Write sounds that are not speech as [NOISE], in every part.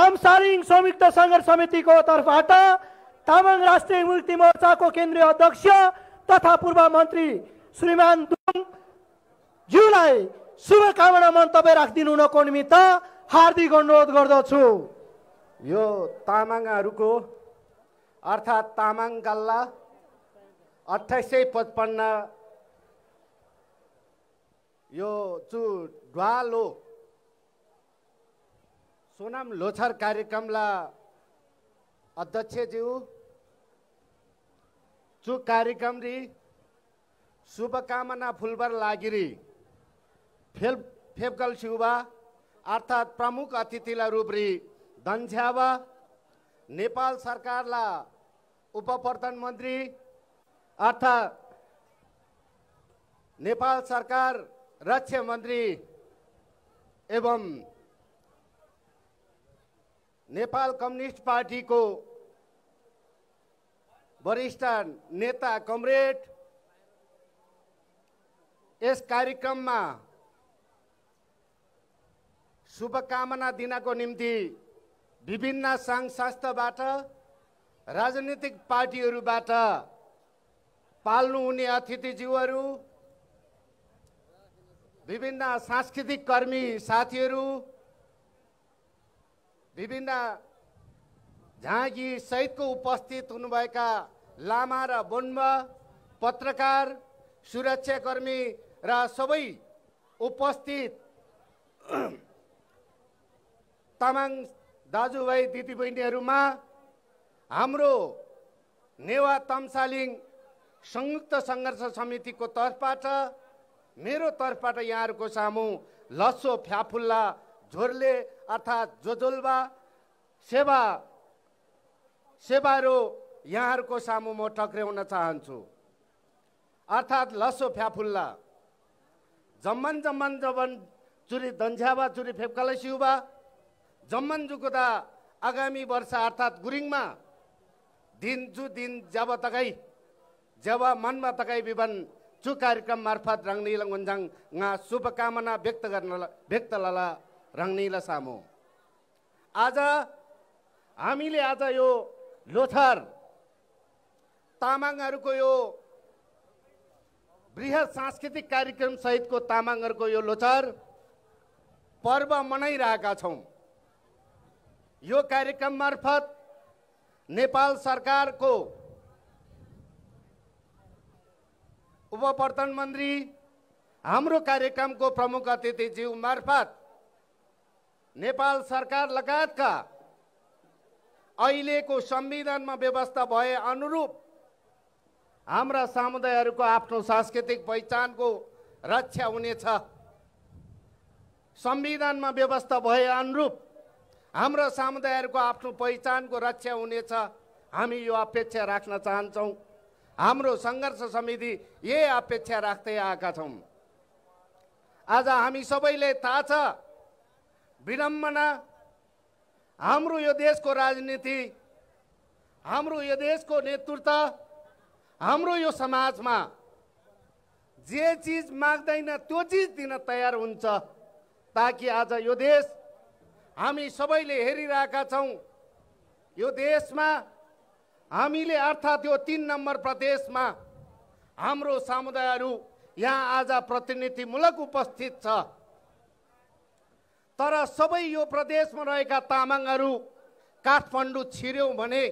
सारिङ संयुक्त सङ्घर्ष समितिको तर्फबाट तामाङ राष्ट्रिय मुक्ति मोर्चाको केन्द्रीय अध्यक्ष तथा पूर्व मन्त्री श्रीमान दुङ ज्यूलाई शुभकामना मन्तव्य राखिदिनु हुनको निमित्त हार्दिक अनुरोध गर्दछु यो तामाङहरूको अर्थात् तामाङ गल्ला अठाइस सय पचपन्न यो चु ढ्वालो सोनाम लोछार कार्यक्रमला अध्यक्षज्यू चु कार्यक्रम री शुभकामना फुलबर लागिरी फेल फेफगल शिवा अर्थात् प्रमुख अतिथिला रूपरी धन्झ्यावा नेपाल सरकारला प्रधानमन्त्री अर्थात् नेपाल सरकार रक्षा मन्त्री एवं नेपाल कम्युनिस्ट पार्टीको वरिष्ठ नेता कमरेड यस कार्यक्रममा शुभकामना दिनको निम्ति विभिन्न सङ्घ संस्थाबाट राजनीतिक पार्टीहरूबाट पाल्नुहुने अतिथिज्यूहरू विभिन्न सांस्कृतिक कर्मी साथीहरू विभिन्न झाँगी सहितको उपस्थित हुनुभएका लामा र बोन्मा पत्रकार सुरक्षाकर्मी र सबै उपस्थित [CLEARS THROAT] तामाङ दाजुभाइ दिदीबहिनीहरूमा हाम्रो नेवा तम्सालिङ संयुक्त सङ्घर्ष समितिको तर्फबाट मेरो तर्फबाट यहाँहरूको सामु लसो फ्याफुल्ला झोरले अर्थात् जोजोल्बा सेवा सेवाहरू यहाँहरूको सामु म टक्र्याउन चाहन्छु अर्थात् लसो फ्याफुल्ला जम्मन जम्मन जम्मन चुरी दन्झ्याबा चुरी फेप्कालाई सिउबा जम्मन जुकुदा आगामी वर्ष अर्थात् गुरिङमा दिन जु दिन जब तकै जब मनमा तकै विवन चु कार्यक्रम मार्फत रङ्निलङ हुन्जाङ शुभकामना व्यक्त गर्न व्यक्त लला रङ्निला सामु आज हामीले आज यो लोथर तामाङहरूको यो बृहत सांस्कृतिक कार्यक्रम सहितको तामाङहरूको यो लोथर पर्व मनाइरहेका छौँ यो कार्यक्रम मार्फत नेपाल सरकारको उप प्रधानमन्त्री हाम्रो कार्यक्रमको प्रमुख अतिथिज्यू मार्फत नेपाल सरकार लगायतका अहिलेको संविधानमा व्यवस्था भए अनुरूप हाम्रा समुदायहरूको आफ्नो सांस्कृतिक पहिचानको रक्षा हुनेछ संविधानमा व्यवस्था भए अनुरूप हाम्रा समुदायहरूको आफ्नो पहिचानको रक्षा हुनेछ हामी यो अपेक्षा राख्न चाहन्छौँ हाम्रो सङ्घर्ष समिति यही अपेक्षा राख्दै आएका छौँ आज हामी सबैले थाहा छ विडम्बना हाम्रो यो देशको राजनीति हाम्रो यो देशको नेतृत्व हाम्रो यो समाजमा जे चिज माग्दैन त्यो चिज दिन तयार हुन्छ ताकि आज यो देश हामी सबैले हेरिरहेका छौँ यो देशमा हामीले अर्थात् यो तिन नम्बर प्रदेशमा हाम्रो समुदायहरू यहाँ आज प्रतिनिधिमूलक उपस्थित छ तर सबै यो प्रदेशमा रहेका तामाङहरू काठमाडौँ छिर्यौँ भने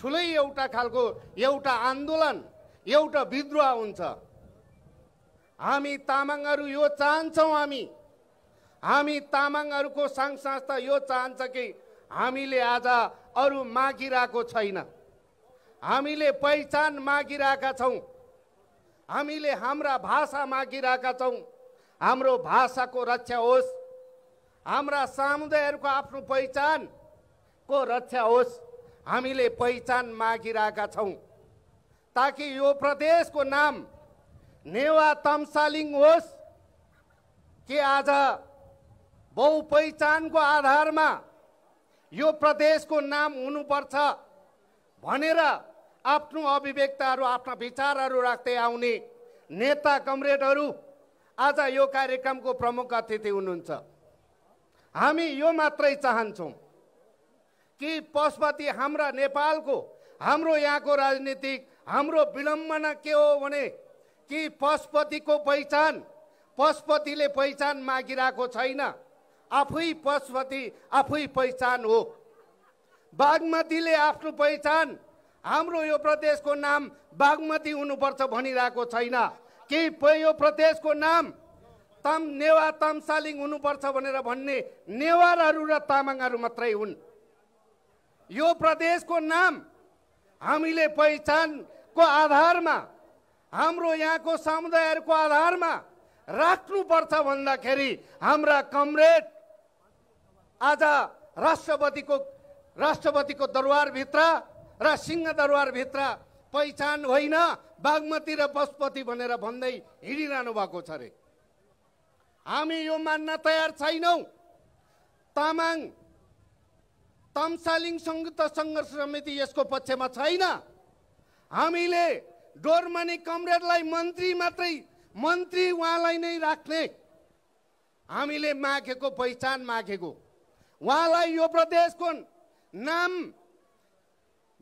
ठुलै एउटा खालको एउटा आन्दोलन एउटा विद्रोह हुन्छ हामी तामाङहरू यो चाहन्छौँ हामी हामी तामाङहरूको सङ्घ संस्था यो चाहन्छ कि हामीले आज अरू मागिरहेको छैन हामीले पहिचान मागिरहेका छौँ हामीले हाम्रा भाषा मागिरहेका छौँ हाम्रो भाषाको रक्षा होस् हाम्रा समुदायहरूको आफ्नो पहिचानको रक्षा होस् हामीले पहिचान मागिरहेका छौँ ताकि यो प्रदेशको नाम नेवा तम्सालिङ होस् के आज बहुपहिचानको आधारमा यो प्रदेशको नाम हुनुपर्छ भनेर आफ्नो अभिव्यक्तहरू आफ्ना विचारहरू राख्दै आउने नेता कमरेडहरू आज यो कार्यक्रमको प्रमुख अतिथि हुनुहुन्छ हामी यो मात्रै चाहन्छौँ कि पशुपति हाम्रा नेपालको हाम्रो यहाँको राजनीतिक हाम्रो विडम्बना के हो भने कि पशुपतिको पहिचान पशुपतिले पहिचान मागिरहेको छैन आफै पशुपति आफै पहिचान हो बागमतीले आफ्नो पहिचान हाम्रो यो प्रदेशको नाम बागमती हुनुपर्छ भनिरहेको छैन कि यो प्रदेशको नाम ताम नेवा तामसालिङ हुनुपर्छ भनेर भन्ने नेवारहरू र तामाङहरू मात्रै हुन् यो प्रदेशको नाम हामीले पहिचानको आधारमा हाम्रो यहाँको समुदायहरूको आधारमा राख्नुपर्छ भन्दाखेरि हाम्रा कमरेड आज राष्ट्रपतिको राष्ट्रपतिको दरबारभित्र र सिंहदरबारभित्र पहिचान होइन बागमती र पशुपति भनेर भन्दै हिँडिरहनु भएको छ अरे हामी यो मान्न तयार छैनौँ तामाङ तम्सालिङ संयुक्त सङ्घर्ष समिति यसको पक्षमा छैन हामीले डोरमनी कमरेडलाई मन्त्री मात्रै मन्त्री उहाँलाई नै राख्ने हामीले मागेको पहिचान मागेको उहाँलाई यो प्रदेशको नाम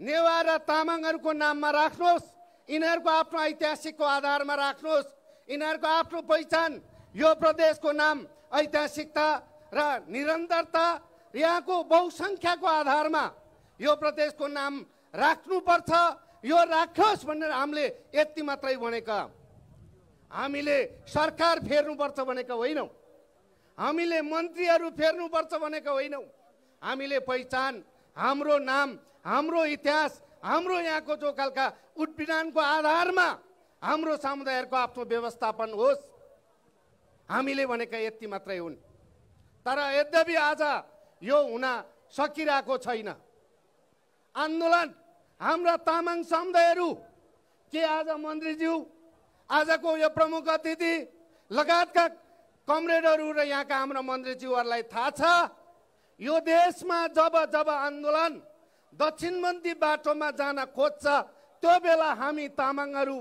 नेवा र तामाङहरूको नाममा राख्नुहोस् यिनीहरूको आफ्नो ऐतिहासिकको आधारमा राख्नुहोस् यिनीहरूको आफ्नो पहिचान यो प्रदेशको नाम ऐतिहासिकता र निरन्तरता यहाँको बहुसङ्ख्याको आधारमा यो प्रदेशको नाम राख्नुपर्छ यो राखोस् भनेर हामीले यति मात्रै भनेका हामीले सरकार फेर्नुपर्छ भनेका होइनौँ हामीले मन्त्रीहरू फेर्नुपर्छ भनेका होइनौँ हामीले पहिचान हाम्रो नाम हाम्रो इतिहास हाम्रो यहाँको जो खालका उत्पीडनको आधारमा हाम्रो समुदायहरूको आफ्नो व्यवस्थापन होस् हामीले भनेका यति मात्रै हुन् तर यद्यपि आज यो हुन सकिरहेको छैन आन्दोलन हाम्रा तामाङ समुदायहरू के आज मन्त्रीज्यू आजको यो प्रमुख अतिथि लगायतका कमरेडहरू र यहाँका हाम्रा मन्त्रीज्यूहरूलाई थाहा छ यो देशमा जब जब आन्दोलन दक्षिणपन्थी बाटोमा जान खोज्छ त्यो बेला हामी तामाङहरू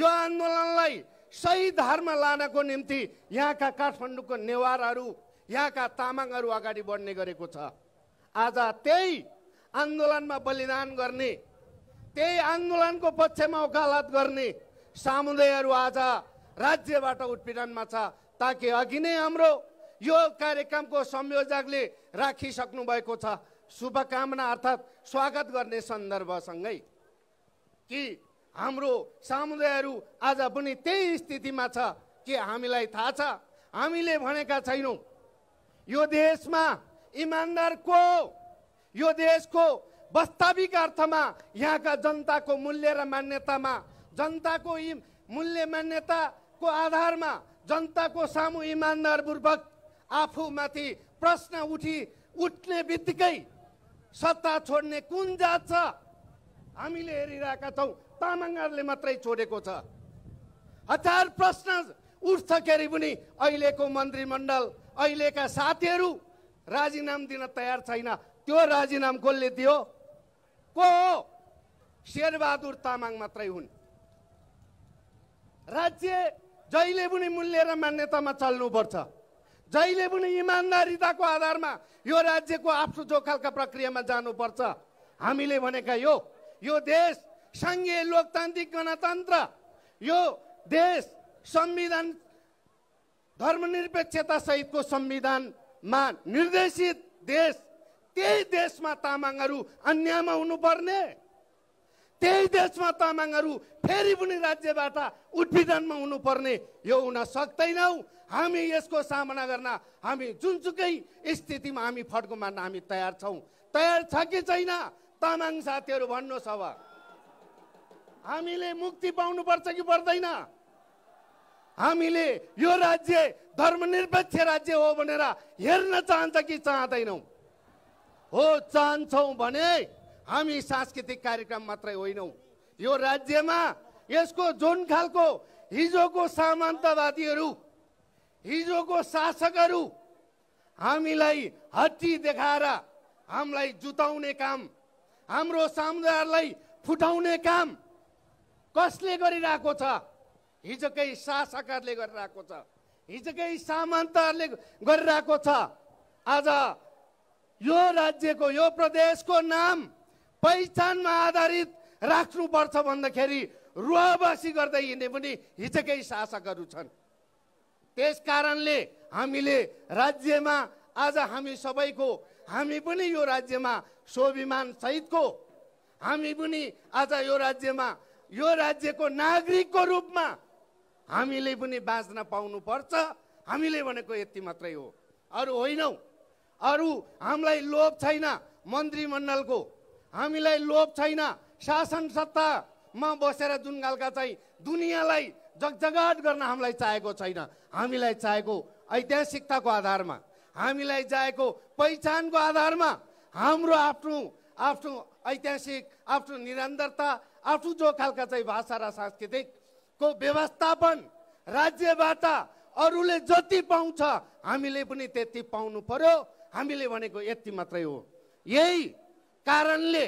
यो आन्दोलनलाई सही धर्म लानको निम्ति यहाँका काठमाडौँको नेवारहरू यहाँका तामाङहरू अगाडि बढ्ने गरेको छ आज त्यही आन्दोलनमा बलिदान गर्ने त्यही आन्दोलनको पक्षमा वकालत गर्ने सामुदायहरू आज राज्यबाट उत्पीडनमा छ ताकि अघि नै हाम्रो यो कार्यक्रमको संयोजकले राखिसक्नु भएको छ शुभकामना अर्थात् स्वागत गर्ने सन्दर्भसँगै कि हाम्रो समुदायहरू आज पनि त्यही स्थितिमा छ के हामीलाई थाहा छ हामीले भनेका छैनौँ यो देशमा इमान्दार को यो देशको वास्तविक अर्थमा यहाँका जनताको मूल्य र मान्यतामा जनताको मूल्य मान्यताको आधारमा जनताको सामु इमान्दारपूर्वक आफूमाथि प्रश्न उठी उठ्ने बित्तिकै सत्ता छोड्ने कुन जात छ हामीले हेरिरहेका छौँ तामाङहरूले मात्रै छोडेको छ हजार प्रश्न अरे पनि अहिलेको मन्त्रीमण्डल अहिलेका साथीहरू राजीनाम दिन तयार छैन त्यो राजीनाम कसले दियो को हो शेरबहादुर तामाङ मात्रै हुन् राज्य जहिले पनि मूल्य र मान्यतामा चल्नुपर्छ जहिले पनि इमान्दारिताको आधारमा यो राज्यको आफ्नो जोखालका प्रक्रियामा जानुपर्छ हामीले भनेका यो यो देश सङ्घीय लोकतान्त्रिक गणतन्त्र यो देश संविधान धर्मनिरपेक्षता सहितको संविधानमा निर्देशित देश त्यही देशमा तामाङहरू अन्यायमा हुनुपर्ने त्यही देशमा तामाङहरू फेरि पनि राज्यबाट उत्पीडनमा हुनुपर्ने यो हुन सक्दैनौँ हामी यसको सामना गर्न हामी जुनसुकै स्थितिमा हामी फड्को मान्न हामी तयार छौँ तयार छ कि छैन तामाङ साथीहरू भन्नुहोस् अब हामीले मुक्ति पाउनुपर्छ कि पर्दैन हामीले यो राज्य धर्मनिरपेक्ष राज्य हो भनेर हेर्न चाहन्छ कि चाहँदैनौँ हो चाहन्छौँ भने हामी सांस्कृतिक कार्यक्रम मात्रै होइनौँ यो राज्यमा यसको जुन खालको हिजोको सामन्तवादीहरू हिजोको शासकहरू हामीलाई हट्टी देखाएर हामीलाई जुताउने काम हाम्रो समुदायलाई फुटाउने काम कसले गरिरहेको छ हिजोकै शासकहरूले गरिरहेको छ हिजोकै सामन्तहरूले गरिरहेको छ आज यो राज्यको यो प्रदेशको नाम पहिचानमा आधारित राख्नुपर्छ भन्दाखेरि रुहावासी गर्दै हिँड्ने पनि हिजोकै शासकहरू छन् त्यस कारणले हामीले राज्यमा आज हामी सबैको हामी पनि यो राज्यमा स्वाभिमान सहितको हामी पनि आज यो राज्यमा यो राज्यको नागरिकको रूपमा हामीले पनि बाँच्न पाउनुपर्छ हामीले भनेको यति मात्रै हो अरू होइनौ अरू हामीलाई लोभ छैन मन्त्रीमण्डलको हामीलाई लोभ छैन शासन सत्तामा बसेर जुन खालका चाहिँ दुनियाँलाई जगजगाट गर्न हामीलाई चाहेको छैन हामीलाई चाहेको ऐतिहासिकताको आधारमा हामीलाई चाहेको पहिचानको आधारमा हाम्रो आफ्नो आफ्नो ऐतिहासिक आफ्नो निरन्तरता आफ्नो जो खालका चाहिँ भाषा र सांस्कृतिकको व्यवस्थापन राज्यबाट अरूले जति पाउँछ हामीले पनि त्यति पाउनु पर्यो हामीले भनेको यति मात्रै हो यही कारणले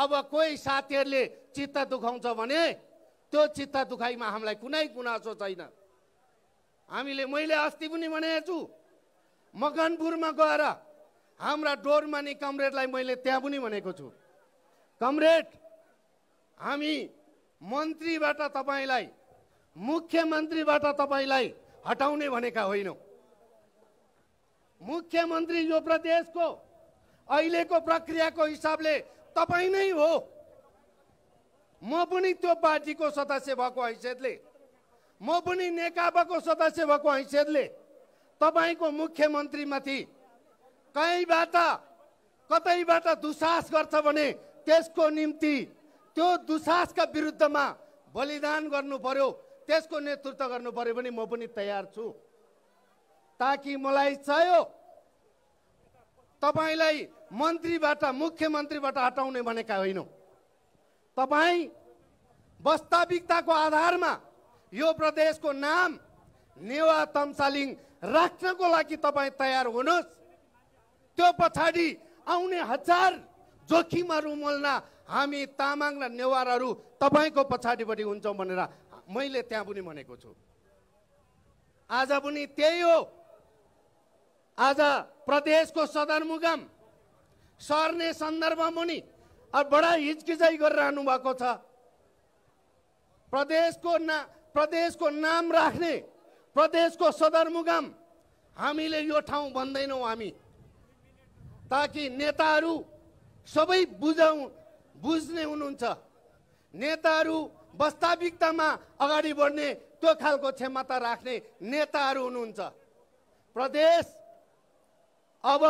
अब कोही साथीहरूले चित्त दुखाउँछ भने त्यो चित्त दुखाइमा हामीलाई कुनै गुनासो छैन हामीले मैले अस्ति पनि भनेको छु मकनपुरमा गएर हाम्रा डोरमा नि कमरेडलाई मैले त्यहाँ पनि भनेको छु कमरेड हामी मन्त्रीबाट तपाईँलाई मुख्यमन्त्रीबाट तपाईँलाई हटाउने भनेका होइनौँ मुख्यमन्त्री यो प्रदेशको अहिलेको प्रक्रियाको हिसाबले तपाईँ नै हो म पनि त्यो पार्टीको सदस्य भएको हैसियतले म पनि नेकपाको सदस्य भएको हैसियतले तपाईँको मुख्यमन्त्रीमाथि कहीँबाट कतैबाट दुसाहस गर्छ भने त्यसको निम्ति त्यो दुसाहसका विरुद्धमा बलिदान गर्नु पर्यो त्यसको नेतृत्व गर्नु पर्यो भने म पनि तयार छु ताकि मलाई चाहियो तपाईँलाई मन्त्रीबाट मुख्यमन्त्रीबाट हटाउने भनेका होइन तपाईँ वास्तविकताको आधारमा यो प्रदेशको नाम नेवा तम्सालिङ राख्नको लागि तपाईँ तयार हुनुहोस् त्यो पछाडि आउने हजार जोखिमहरू मोल्न हामी तामाङ र नेवारहरू तपाईँको पछाडिपट्टि हुन्छौँ भनेर मैले त्यहाँ पनि भनेको छु आज पनि त्यही हो आज प्रदेशको सदरमुगाम सर्ने सन्दर्भमा पनि अब बडा हिचकिचाइ गरिरहनु भएको छ प्रदेशको ना प्रदेशको नाम राख्ने प्रदेशको सदरमुगाम हामीले यो ठाउँ भन्दैनौँ हामी ताकि नेताहरू सबै बुझाउ बुझ्ने हुनुहुन्छ नेताहरू वास्तविकतामा अगाडि बढ्ने त्यो खालको क्षमता राख्ने नेताहरू हुनुहुन्छ प्रदेश अब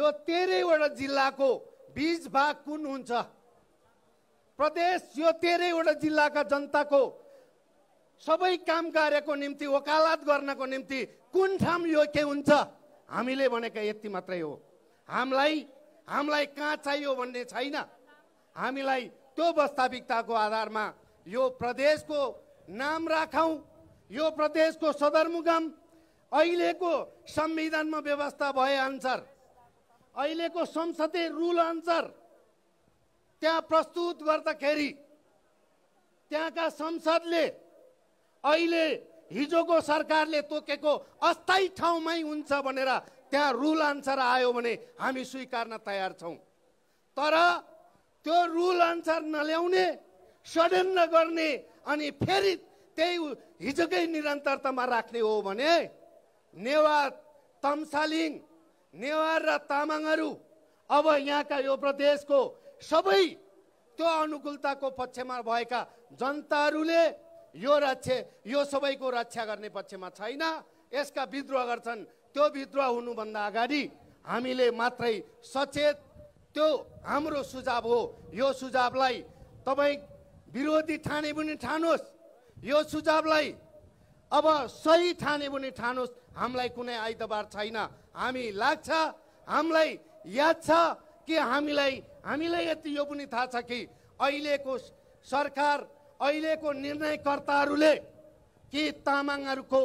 यो तेह्रैवटा जिल्लाको बिच भाग कुन हुन्छ प्रदेश यो तेह्रैवटा जिल्लाका जनताको सबै काम कार्यको निम्ति वकालत गर्नको निम्ति कुन ठाउँ यो के हुन्छ हामीले भनेका यति मात्रै हो हामीलाई हामीलाई कहाँ चाहियो भन्ने छैन हामीलाई त्यो वास्तविकताको आधारमा यो प्रदेशको नाम राखौँ यो प्रदेशको सदरमुकाम अहिलेको संविधानमा व्यवस्था भए अनुसार अहिलेको संसदीय रुल अनुसार त्यहाँ प्रस्तुत गर्दाखेरि त्यहाँका संसदले अहिले हिजोको सरकारले तोकेको अस्थायी ठाउँमै हुन्छ भनेर त्यहाँ रुल अनुसार आयो भने हामी स्वीकार्न तयार छौँ तर त्यो रुल अनुसार नल्याउने षड्यन्त्र नगर्ने अनि फेरि त्यही हिजोकै निरन्तरतामा राख्ने हो भने नेवार तम्सालिङ नेवार र तामाङहरू अब यहाँका यो प्रदेशको सबै त्यो अनुकूलताको पक्षमा भएका जनताहरूले यो रक्षा यो सबैको रक्षा गर्ने पक्षमा छैन यसका विद्रोह गर्छन् त्यो विद्रोह हुनुभन्दा अगाडि हामीले मात्रै सचेत त्यो हाम्रो सुझाव हो यो सुझावलाई तपाईँ विरोधी ठाने पनि ठानुहोस् यो सुझावलाई अब सही ठाने पनि ठानुहोस् हामीलाई कुनै आइतबार छैन हामी लाग्छ हामीलाई याद छ कि हामीलाई हामीलाई यति यो पनि थाहा छ कि अहिलेको सरकार अहिलेको निर्णयकर्ताहरूले कि तामाङहरूको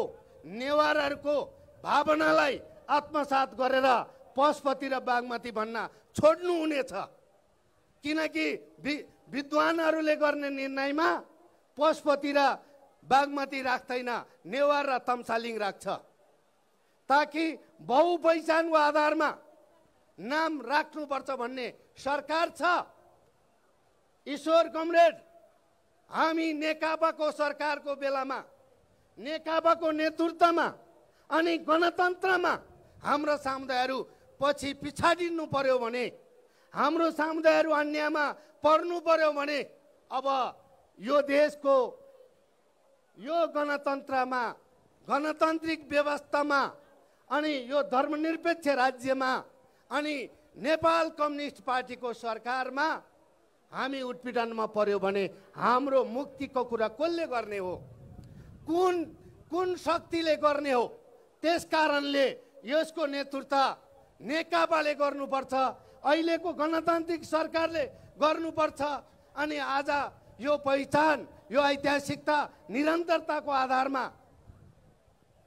नेवारहरूको भावनालाई आत्मसात गरेर पशुपति र बागमती भन्न छोड्नु हुनेछ किनकि विद्वानहरूले गर्ने निर्णयमा पशुपति र बागमती राख्दैन नेवार र तम्सालिङ राख्छ ताकि बहुपहिचानको आधारमा नाम राख्नुपर्छ भन्ने सरकार छ ईश्वर कमरेड हामी नेकपाको सरकारको बेलामा नेकपाको नेतृत्वमा अनि गणतन्त्रमा हाम्रो समुदायहरू पछि पिछाडिनु पर्यो भने हाम्रो समुदायहरू अन्यमा पर्नु पर्यो भने अब यो देशको यो गणतन्त्रमा गणतान्त्रिक व्यवस्थामा अनि यो धर्मनिरपेक्ष राज्यमा अनि नेपाल कम्युनिस्ट पार्टीको सरकारमा हामी उत्पीडनमा पर्यो भने हाम्रो मुक्तिको कुरा कसले गर्ने हो कुन कुन शक्तिले गर्ने हो त्यस कारणले यसको नेतृत्व नेकपाले गर्नुपर्छ अहिलेको गणतान्त्रिक सरकारले गर्नुपर्छ अनि आज यो पहिचान यो ऐतिहासिकता निरन्तरताको आधारमा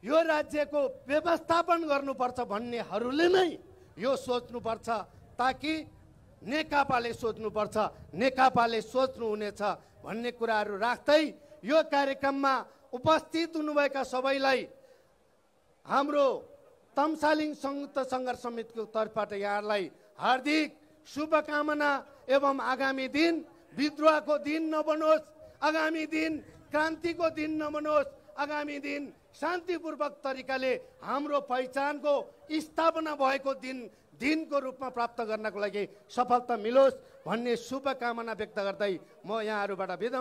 यो राज्यको व्यवस्थापन गर्नुपर्छ भन्नेहरूले नै यो सोच्नुपर्छ ताकि नेकपाले सोच्नुपर्छ नेकपाले सोच्नु हुनेछ भन्ने कुराहरू राख्दै यो कार्यक्रममा उपस्थित हुनुभएका सबैलाई हाम्रो तम्सालिङ संयुक्त सङ्घर्ष समितिको तर्फबाट यहाँहरूलाई हार्दिक शुभकामना एवं आगामी दिन विद्रोहको दिन नबनोस् आगामी दिन क्रान्तिको दिन नबनोस् आगामी दिन शान्तिपूर्वक तरिकाले हाम्रो पहिचानको स्थापना भएको दिन दिनको रूपमा प्राप्त गर्नको लागि सफलता मिलोस् भन्ने शुभकामना व्यक्त गर्दै म यहाँहरूबाट बिदा